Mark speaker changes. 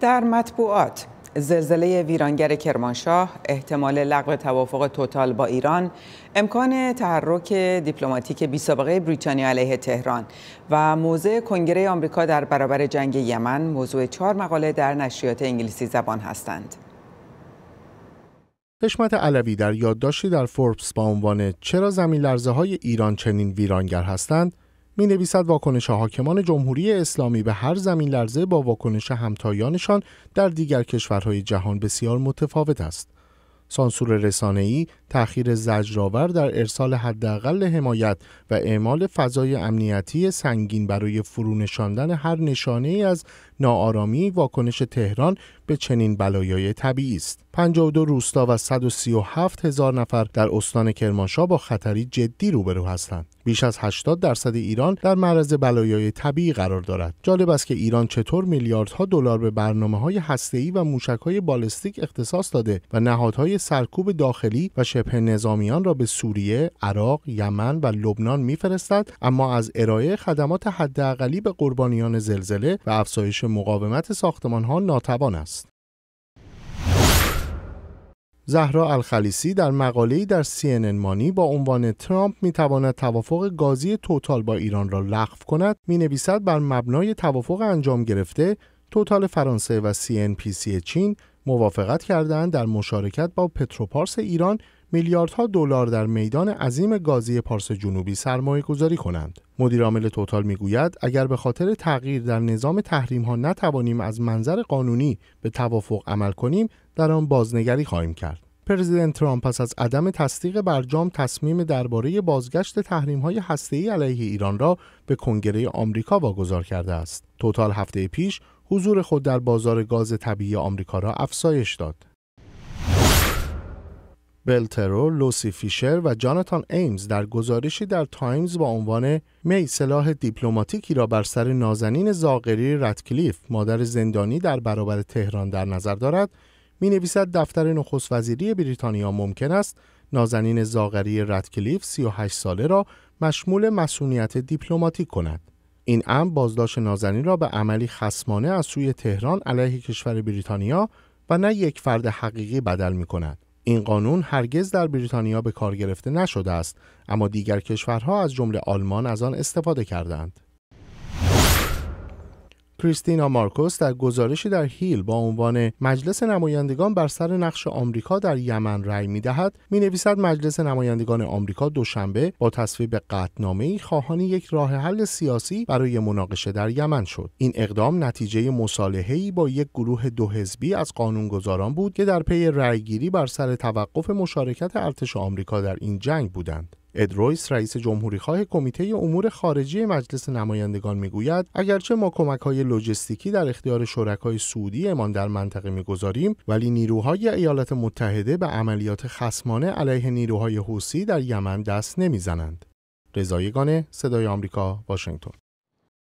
Speaker 1: در مطبوعات زلزله ویرانگر کرمانشاه، احتمال لغو توافق توتال با ایران، امکان تحرک دیپلماتیک بی سابقه بریتانیا علیه تهران و موضع کنگره آمریکا در برابر جنگ یمن موضوع چهار مقاله در نشریات انگلیسی زبان هستند.
Speaker 2: حشمت علوی در یادداشتی در فوربس با عنوان چرا زمین لرزه های ایران چنین ویرانگر هستند می نویسد واکنش حاکمان جمهوری اسلامی به هر زمین لرزه با واکنش همتایانشان در دیگر کشورهای جهان بسیار متفاوت است. سانسور رسانه‌ای، تأخیر زجرآور در ارسال حداقل حمایت و اعمال فضای امنیتی سنگین برای فرونشاندن هر نشانه ای از ناآرامی واکنش تهران به چنین بلایای طبیعی است. 52 روستا و 137 هزار نفر در استان کرمانشاه با خطری جدی روبرو هستند. بیش از 80 درصد ایران در معرض بلایای طبیعی قرار دارد جالب است که ایران چطور میلیاردها دلار به برنامه های هسته‌ای و موشک های بالستیک اختصاص داده و نهادهای سرکوب داخلی و شبه نظامیان را به سوریه، عراق، یمن و لبنان میفرستد اما از ارائه خدمات حداقلی به قربانیان زلزله و افزایش مقاومت ساختمان ها ناتوان است. زهرا الخلیسی در مقاله‌ای در CNN مانی با عنوان ترامپ میتواند توافق گازی توتال با ایران را لغو کند می نویسد بر مبنای توافق انجام گرفته توتال فرانسه و CNPC چین موافقت کردند در مشارکت با پتروپارس ایران میلیاردها دلار در میدان عظیم گازی پارس جنوبی سرمایه گذاری کنند. عامل توتال میگوید اگر به خاطر تغییر در نظام تحریم ها نتوانیم از منظر قانونی به توافق عمل کنیم در آن بازنگری خواهیم کرد. پرزیدنت ترامپ پس از عدم تصدیق برجام تصمیم درباره بازگشت تحریم های ای علیه ایران را به کنگره آمریکا واگذار کرده است. توتال هفته پیش حضور خود در بازار گاز طبیعی آمریکا را افزایش داد. بلترو، لوسی فیشر و جاناتان ایمز در گزارشی در تایمز با عنوان می سلاح دیپلماتیکی را بر سر نازنین زاغری رتکلیف مادر زندانی در برابر تهران در نظر دارد می نویسد دفتر نخست وزیری بریتانیا ممکن است نازنین زاغری رتکلیف 38 ساله را مشمول مسئولیت دیپلماتیک کند این امر بازداشت نازنین را به عملی خسمانه از سوی تهران علیه کشور بریتانیا و نه یک فرد حقیقی بدل می کند. این قانون هرگز در بریتانیا به کار گرفته نشده است اما دیگر کشورها از جمله آلمان از آن استفاده کردند. کریستینا مارکوس در گزارشی در هیل با عنوان مجلس نمایندگان بر سر نقش آمریکا در یمن رأی می‌دهد نویسد مجلس نمایندگان آمریکا دوشنبه با تصویب ای خواهان یک راه حل سیاسی برای مناقشه در یمن شد این اقدام نتیجه ای با یک گروه دو حزبی از قانونگذاران بود که در پی رأیگیری بر سر توقف مشارکت ارتش آمریکا در این جنگ بودند ادرویس رئیس خواه کمیته امور خارجی مجلس نمایندگان میگوید اگرچه ما کمک های لوجستیکی در اختیار شرکای سعودی امان در منطقه میگذاریم ولی نیروهای ایالات متحده به عملیات خسمانه علیه نیروهای حوثی در یمن دست نمیزنند. رضایگان صدای آمریکا واشنگتن